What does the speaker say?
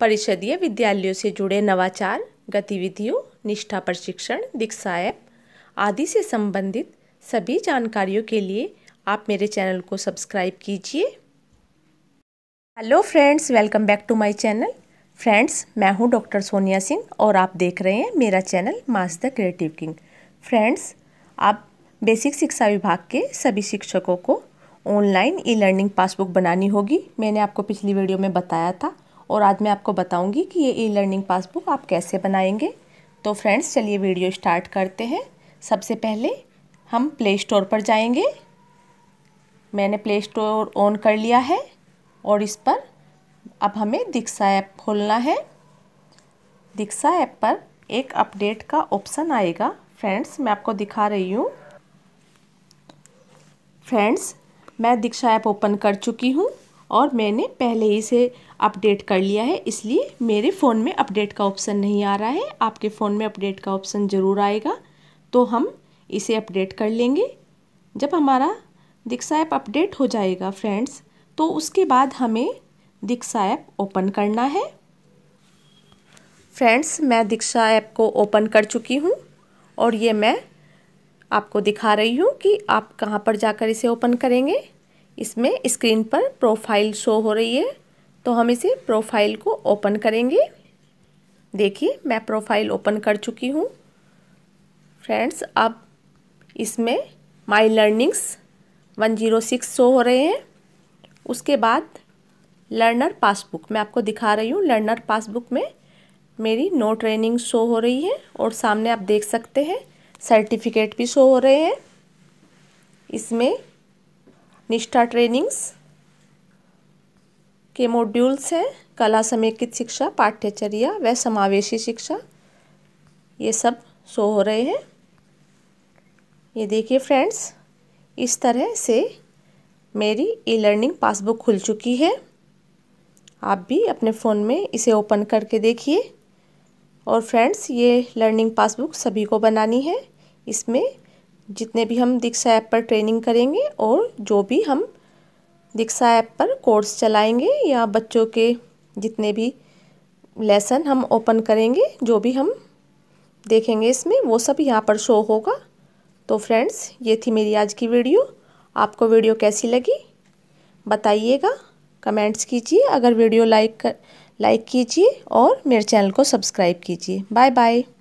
परिषदीय विद्यालयों से जुड़े नवाचार गतिविधियों निष्ठा प्रशिक्षण दीक्षा ऐप आदि से संबंधित सभी जानकारियों के लिए आप मेरे चैनल को सब्सक्राइब कीजिए hello friends welcome back to my channel friends मैं हूं डॉक्टर सोनिया सिंह और आप देख रहे हैं मेरा channel mass the creative king friends आप बेसिक शिक्षा विभाग के सभी शिक्षकों को ऑनलाइन ई लर्निंग पासबुक बनानी होगी मैंने आपको पिछली वीडियो में बताया था और आज मैं आपको बताऊंगी कि ये ई लर्निंग पासबुक आप कैसे बनाएंगे तो फ्रेंड्स चलिए वीडियो स्टार्ट करते हैं सबसे पहले हम प्ले स्टोर पर जाएंगे मैंने प्ले स्टोर ऑन कर लिया है और इस पर अब हमें दीक्षा ऐप खोलना है दीक्षा ऐप पर एक अपडेट का ऑप्शन आएगा फ्रेंड्स मैं आपको दिखा रही हूँ फ्रेंड्स मैं दीक्षा ऐप ओपन कर चुकी हूँ और मैंने पहले ही से अपडेट कर लिया है इसलिए मेरे फ़ोन में अपडेट का ऑप्शन नहीं आ रहा है आपके फ़ोन में अपडेट का ऑप्शन ज़रूर आएगा तो हम इसे अपडेट कर लेंगे जब हमारा दीक्षा ऐप अपडेट हो जाएगा फ्रेंड्स तो उसके बाद हमें दीक्षा ऐप ओपन करना है फ्रेंड्स मैं दीक्षा ऐप को ओपन कर चुकी हूँ और ये मैं आपको दिखा रही हूँ कि आप कहाँ पर जाकर इसे ओपन करेंगे इसमें स्क्रीन पर प्रोफाइल शो हो रही है तो हम इसे प्रोफाइल को ओपन करेंगे देखिए मैं प्रोफाइल ओपन कर चुकी हूँ फ्रेंड्स अब इसमें my learnings one zero six show हो रहे हैं उसके बाद लर्नर पासबुक मैं आपको दिखा रही हूँ लर्नर पासबुक में मेरी नो ट्रेनिंग शो हो रही है और सामने आप देख सकते हैं सर्टिफिकेट भी शो हो रहे हैं इसमें निष्ठा ट्रेनिंग्स के मॉड्यूल्स हैं कला समेकित शिक्षा पाठ्यचर्या व समावेशी शिक्षा ये सब शो हो रहे हैं ये देखिए फ्रेंड्स इस तरह से मेरी ई लर्निंग पासबुक खुल चुकी है आप भी अपने फ़ोन में इसे ओपन करके देखिए और फ्रेंड्स ये लर्निंग पासबुक सभी को बनानी है इसमें जितने भी हम दीक्षा ऐप पर ट्रेनिंग करेंगे और जो भी हम दीक्षा ऐप पर कोर्स चलाएंगे या बच्चों के जितने भी लेसन हम ओपन करेंगे जो भी हम देखेंगे इसमें वो सब यहाँ पर शो होगा तो फ्रेंड्स ये थी मेरी आज की वीडियो आपको वीडियो कैसी लगी बताइएगा कमेंट्स कीजिए अगर वीडियो लाइक कर लाइक कीजिए और मेरे चैनल को सब्सक्राइब कीजिए बाय बाय